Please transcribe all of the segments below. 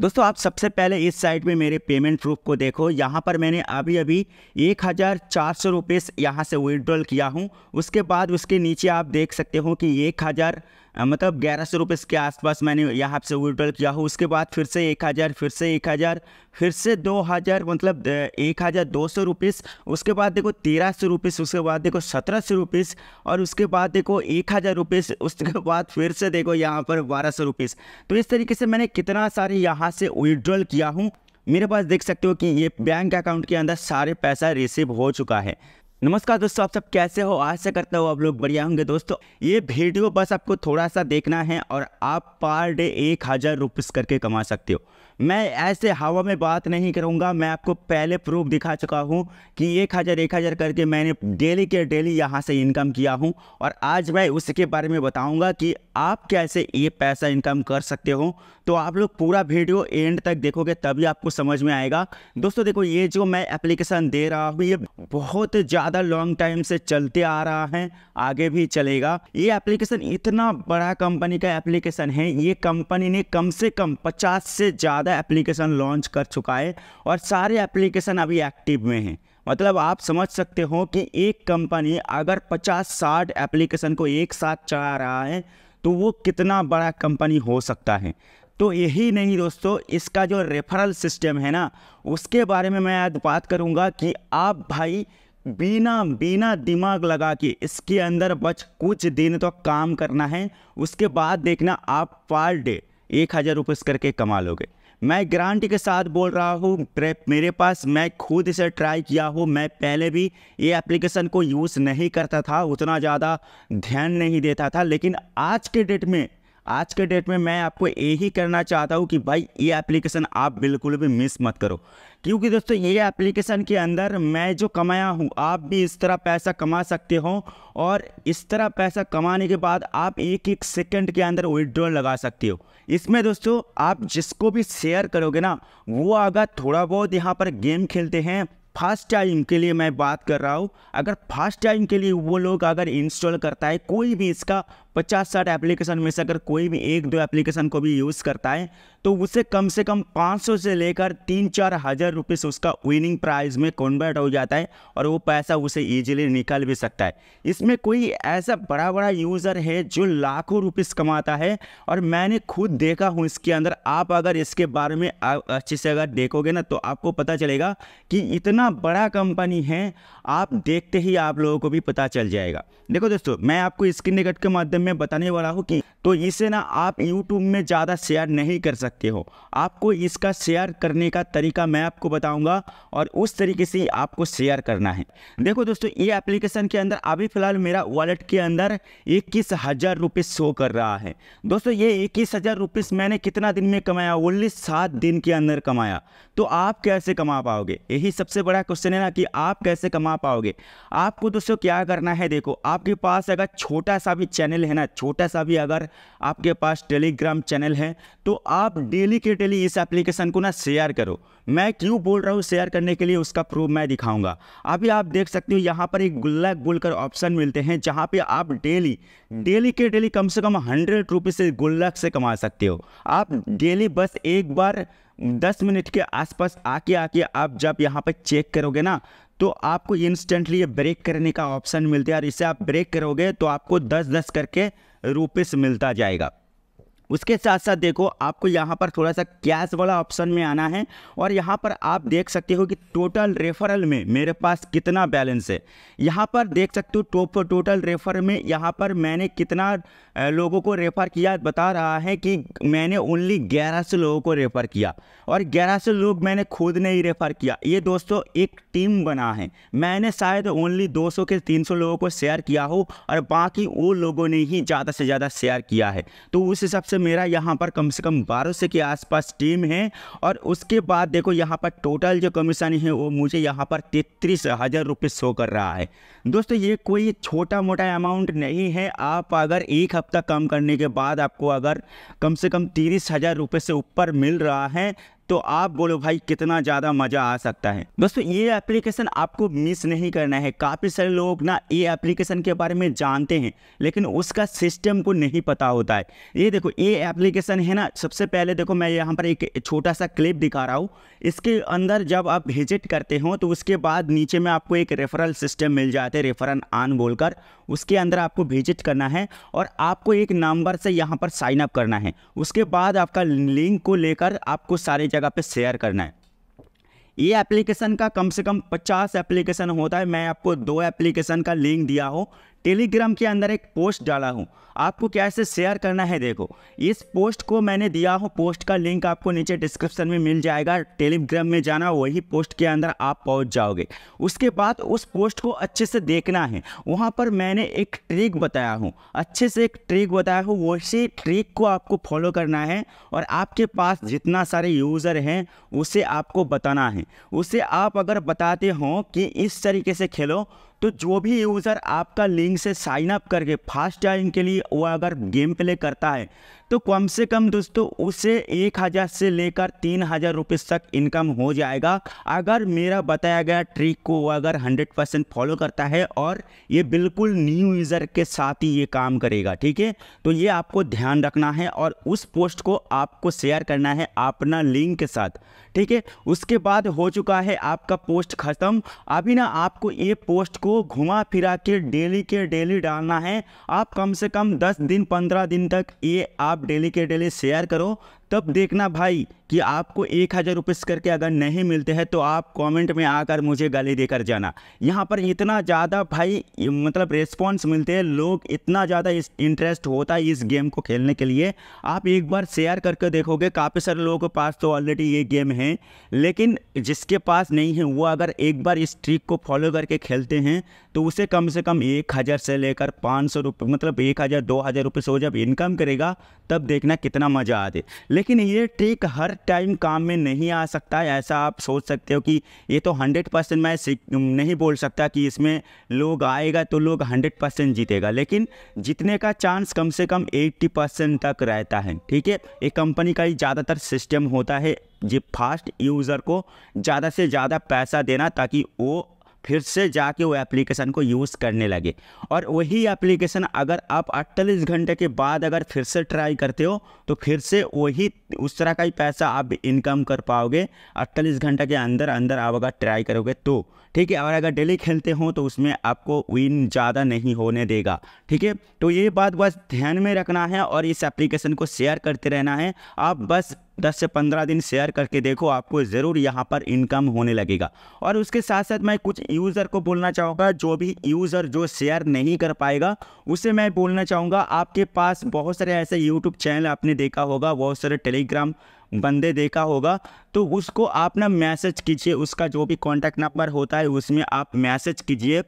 दोस्तों आप सबसे पहले इस साइड में मेरे पेमेंट प्रूफ को देखो यहाँ पर मैंने अभी अभी एक हज़ार चार सौ रुपये यहाँ से विड्रॉल किया हूँ उसके बाद उसके नीचे आप देख सकते हो कि एक हज़ार मतलब ग्यारह सौ रुपये के आसपास मैंने यहाँ से विड्रॉल किया हूँ उसके बाद फिर से एक हज़ार फिर से एक हज़ार फिर से दो हज़ार मतलब एक हज़ार दो सौ रुपीस उसके बाद देखो तेरह सौ रुपीस उसके बाद देखो सत्रह सौ रुपीस और उसके बाद देखो एक हज़ार रुपीस उसके बाद फिर से देखो यहाँ पर बारह सौ रुपीस तो इस तरीके से मैंने कितना सारे यहाँ से विड्रॉल किया हूँ मेरे पास देख सकते हो कि ये बैंक अकाउंट के अंदर सारे पैसा रिसीव हो चुका है नमस्कार दोस्तों आप सब कैसे हो आशा करता हो आप लोग बढ़िया होंगे दोस्तों ये वीडियो बस आपको थोड़ा सा देखना है और आप पर डे एक हज़ार रुपीज़ करके कमा सकते हो मैं ऐसे हवा में बात नहीं करूँगा मैं आपको पहले प्रूफ दिखा चुका हूँ कि एक हज़ार एक हज़ार करके मैंने डेली के डेली यहाँ से इनकम किया हूँ और आज मैं उसके बारे में बताऊँगा कि आप कैसे ये पैसा इनकम कर सकते हो तो आप लोग पूरा वीडियो एंड तक देखोगे तभी आपको समझ में आएगा दोस्तों देखो ये जो मैं एप्लीकेशन दे रहा हूँ ये बहुत ज़्यादा लॉन्ग टाइम से चलते आ रहा है आगे भी चलेगा ये एप्लीकेशन इतना बड़ा कंपनी का एप्लीकेशन है ये कंपनी ने कम से कम पचास से ज़्यादा ज़्यादा एप्लीकेशन लॉन्च कर चुका है और सारे एप्लीकेशन अभी एक्टिव में हैं मतलब आप समझ सकते हो कि एक कंपनी अगर 50-60 एप्लीकेशन को एक साथ चला रहा है तो वो कितना बड़ा कंपनी हो सकता है तो यही नहीं दोस्तों इसका जो रेफरल सिस्टम है ना उसके बारे में मैं आज बात करूँगा कि आप भाई बिना बिना दिमाग लगा के इसके अंदर बच कुछ दिन तो काम करना है उसके बाद देखना आप पर डे एक हज़ार रुपये करके कमा लोगे मैं गारंटी के साथ बोल रहा हूँ मेरे पास मैं खुद इसे ट्राई किया हूँ मैं पहले भी ये एप्लीकेशन को यूज़ नहीं करता था उतना ज़्यादा ध्यान नहीं देता था लेकिन आज के डेट में आज के डेट में मैं आपको यही करना चाहता हूँ कि भाई ये एप्लीकेशन आप बिल्कुल भी मिस मत करो क्योंकि दोस्तों ये एप्लीकेशन के अंदर मैं जो कमाया हूँ आप भी इस तरह पैसा कमा सकते हो और इस तरह पैसा कमाने के बाद आप एक एक सेकंड के अंदर विड्रॉल लगा सकते हो इसमें दोस्तों आप जिसको भी शेयर करोगे ना वो अगर थोड़ा बहुत यहाँ पर गेम खेलते हैं फास्ट टाइम के लिए मैं बात कर रहा हूँ अगर फास्ट टाइम के लिए वो लोग अगर इंस्टॉल करता है कोई भी इसका पचास साठ एप्लीकेशन में से अगर कोई भी एक दो एप्लीकेशन को भी यूज़ करता है तो उसे कम से कम 500 से लेकर तीन चार हज़ार रुपये उसका विनिंग प्राइस में कन्वर्ट हो जाता है और वो पैसा उसे ईजिली निकाल भी सकता है इसमें कोई ऐसा बड़ा बड़ा यूज़र है जो लाखों रुपीस कमाता है और मैंने खुद देखा हूँ इसके अंदर आप अगर इसके बारे में अच्छे से अगर देखोगे ना तो आपको पता चलेगा कि इतना इतना बड़ा कंपनी है आप देखते ही आप लोगों को भी पता चल जाएगा देखो दोस्तों मैं आपको स्क्रीन रिकट के माध्यम में बताने वाला हूँ कि तो इसे ना आप यूट्यूब में ज़्यादा शेयर नहीं कर सकते हो आपको इसका शेयर करने का तरीका मैं आपको बताऊँगा और उस तरीके से आपको शेयर करना है देखो दोस्तों ये एप्लीकेशन के अंदर अभी फिलहाल मेरा वॉलेट के अंदर इक्कीस हज़ार शो कर रहा है दोस्तों ये इक्कीस हज़ार मैंने कितना दिन में कमाया ओनली सात दिन के अंदर कमाया तो आप कैसे कमा पाओगे यही सबसे बड़ा क्वेश्चन है ना कि आप कैसे कमा पाओगे आपको दोस्तों क्या करना है देखो आपके पास अगर छोटा सा भी चैनल है ना छोटा सा भी अगर आपके पास टेलीग्राम चैनल है तो आप डेली के डेली इस एप्लीकेशन को ना शेयर करो मैं क्यों बोल रहा हूँ शेयर करने के लिए उसका प्रूफ मैं दिखाऊंगा अभी आप देख सकते हो यहाँ पर एक गुल्ला गुल कर ऑप्शन मिलते हैं जहाँ पे आप डेली डेली के डेली कम से कम हंड्रेड रुपीज़ से गुल्लक से कमा सकते हो आप डेली हम्म। बस एक बार दस मिनट के आसपास आके आके आप जब यहाँ पर चेक करोगे ना तो आपको इंस्टेंटली ये ब्रेक करने का ऑप्शन मिलता है और इसे आप ब्रेक करोगे तो आपको दस दस करके रुपीस मिलता जाएगा उसके साथ साथ देखो आपको यहाँ पर थोड़ा सा कैश वाला ऑप्शन में आना है और यहाँ पर आप देख सकते हो कि टोटल रेफरल में मेरे पास कितना बैलेंस है यहाँ पर देख सकते हो टोप टोटल रेफर में यहाँ पर मैंने कितना लोगों को रेफ़र किया बता रहा है कि मैंने ओनली ग्यारह सौ लोगों को रेफ़र किया और ग्यारह सौ लोग मैंने खुद ने ही रेफ़र किया ये दोस्तों एक टीम बना है मैंने शायद ओनली दो सौ के तीन सौ लोगों को शेयर किया हो और बाकी वो लोगों ने ही ज़्यादा से ज़्यादा शेयर किया है तो उस हिसाब से मेरा यहाँ पर कम से कम सौ के आसपास टीम है और उसके बाद देखो यहाँ पर टोटल जो कमीशन है वो मुझे यहाँ पर तैतीस हज़ार रुपये शो कर रहा है दोस्तों ये कोई छोटा मोटा अमाउंट नहीं है आप अगर एक हफ्ता काम करने के बाद आपको अगर कम से कम तीस हज़ार रुपये से ऊपर मिल रहा है तो आप बोलो भाई कितना ज़्यादा मज़ा आ सकता है दोस्तों ये एप्लीकेशन आपको मिस नहीं करना है काफ़ी सारे लोग ना ये एप्लीकेशन के बारे में जानते हैं लेकिन उसका सिस्टम को नहीं पता होता है ये देखो ये एप्लीकेशन है ना सबसे पहले देखो मैं यहाँ पर एक छोटा सा क्लिप दिखा रहा हूँ इसके अंदर जब आप विजिट करते हो तो उसके बाद नीचे में आपको एक रेफरल सिस्टम मिल जाते हैं रेफरल आन बोलकर उसके अंदर आपको विजिट करना है और आपको एक नंबर से यहाँ पर साइन अप करना है उसके बाद आपका लिंक को लेकर आपको सारे जगह जगह पे शेयर करना है ये एप्लीकेशन का कम से कम 50 एप्लीकेशन होता है मैं आपको दो एप्लीकेशन का लिंक दिया हो टेलीग्राम के अंदर एक पोस्ट डाला हूँ आपको कैसे शेयर करना है देखो इस पोस्ट को मैंने दिया हूँ पोस्ट का लिंक आपको नीचे डिस्क्रिप्शन में मिल जाएगा टेलीग्राम में जाना वही पोस्ट के अंदर आप पहुँच जाओगे उसके बाद उस पोस्ट को अच्छे से देखना है वहाँ पर मैंने एक ट्रिक बताया हूँ अच्छे से एक ट्रिक बताया हूँ वैसे ट्रिक को आपको फॉलो करना है और आपके पास जितना सारे यूज़र हैं उसे आपको बताना है उसे आप अगर बताते हो कि इस तरीके से खेलो तो जो भी यूज़र आपका लिंक से साइन अप करके फास्ट टाइम के लिए वह अगर गेम प्ले करता है तो कम से कम दोस्तों उसे एक हज़ार से लेकर तीन हज़ार रुपये तक इनकम हो जाएगा अगर मेरा बताया गया ट्रिक को अगर हंड्रेड परसेंट फॉलो करता है और ये बिल्कुल न्यू यूज़र के साथ ही ये काम करेगा ठीक है तो ये आपको ध्यान रखना है और उस पोस्ट को आपको शेयर करना है अपना लिंक के साथ ठीक है उसके बाद हो चुका है आपका पोस्ट ख़त्म अभी ना आपको ये पोस्ट को घुमा फिरा के डेली के डेली डालना है आप कम से कम दस दिन पंद्रह दिन तक ये आप आप डेली के डेली शेयर करो तब देखना भाई कि आपको एक हज़ार रुपीज़ करके अगर नहीं मिलते हैं तो आप कमेंट में आकर मुझे गाली देकर जाना यहाँ पर इतना ज़्यादा भाई मतलब रिस्पॉन्स मिलते हैं लोग इतना ज़्यादा इस इंटरेस्ट होता है इस गेम को खेलने के लिए आप एक बार शेयर करके देखोगे काफ़ी सारे लोगों के पास तो ऑलरेडी ये गेम है लेकिन जिसके पास नहीं है वो अगर एक बार इस ट्रिक को फॉलो करके खेलते हैं तो उसे कम से कम एक हज़ार से लेकर पाँच सौ रुपये मतलब एक हज़ार दो हज़ार रुपये से जब इनकम करेगा तब देखना कितना मज़ा आते लेकिन ये ट्रिक हर टाइम काम में नहीं आ सकता ऐसा आप सोच सकते हो कि ये तो हंड्रेड परसेंट मैं नहीं बोल सकता कि इसमें लोग आएगा तो लोग हंड्रेड परसेंट जीतेगा लेकिन जीतने का चांस कम से कम एट्टी परसेंट तक रहता है ठीक है ये कंपनी का ही ज़्यादातर सिस्टम होता है जी फास्ट यूज़र को ज़्यादा से ज़्यादा पैसा देना ताकि वो फिर से जाके वो एप्लीकेशन को यूज़ करने लगे और वही एप्लीकेशन अगर आप अट्ठालीस घंटे के बाद अगर फिर से ट्राई करते हो तो फिर से वही उस तरह का ही पैसा आप इनकम कर पाओगे अट्ठालीस घंटे के अंदर अंदर आप अगर ट्राई करोगे तो ठीक है और अगर डेली खेलते हो तो उसमें आपको विन ज़्यादा नहीं होने देगा ठीक है तो ये बात बस ध्यान में रखना है और इस एप्लीकेशन को शेयर करते रहना है आप बस दस से पंद्रह दिन शेयर करके देखो आपको ज़रूर यहाँ पर इनकम होने लगेगा और उसके साथ साथ मैं कुछ यूज़र को बोलना चाहूँगा जो भी यूज़र जो शेयर नहीं कर पाएगा उसे मैं बोलना चाहूँगा आपके पास बहुत सारे ऐसे यूट्यूब चैनल आपने देखा होगा बहुत सारे टेलीग्राम बंदे देखा होगा तो उसको आप ना मैसेज कीजिए उसका जो भी कॉन्टैक्ट नंबर होता है उसमें आप मैसेज कीजिए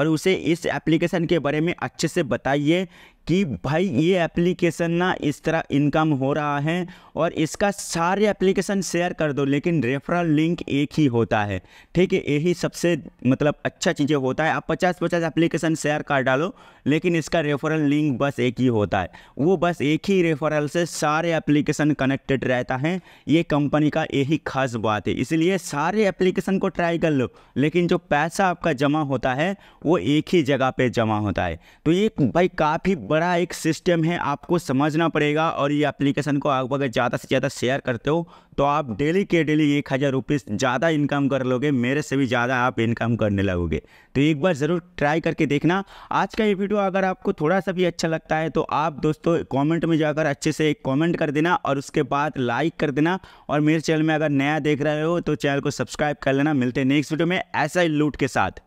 और उसे इस एप्लीकेशन के बारे में अच्छे से बताइए कि भाई ये एप्लीकेशन ना इस तरह इनकम हो रहा है और इसका सारे एप्लीकेशन शेयर कर दो लेकिन रेफरल लिंक एक ही होता है ठीक है यही सबसे मतलब अच्छा चीज़ें होता है आप पचास पचास एप्लीकेशन शेयर कर डालो लेकिन इसका रेफरल लिंक बस एक ही होता है वो बस एक ही रेफरल से सारे एप्लीकेशन कनेक्टेड रहता है ये कंपनी का यही खास बात है इसलिए सारे एप्लीकेशन को ट्राई कर लो लेकिन जो पैसा आपका जमा होता है वो एक ही जगह पर जमा होता है तो ये भाई काफ़ी बड़ा एक सिस्टम है आपको समझना पड़ेगा और ये एप्लीकेशन को आप अगर ज़्यादा से ज़्यादा शेयर करते हो तो आप डेली के डेली एक हज़ार रुपीज़ ज़्यादा इनकम कर लोगे मेरे से भी ज़्यादा आप इनकम करने लगोगे तो एक बार ज़रूर ट्राई करके देखना आज का ये वीडियो अगर आपको थोड़ा सा भी अच्छा लगता है तो आप दोस्तों कॉमेंट में जाकर अच्छे से एक कॉमेंट कर देना और उसके बाद लाइक कर देना और मेरे चैनल में अगर नया देख रहे हो तो चैनल को सब्सक्राइब कर लेना मिलते हैं नेक्स्ट वीडियो में ऐसा ही लूट के साथ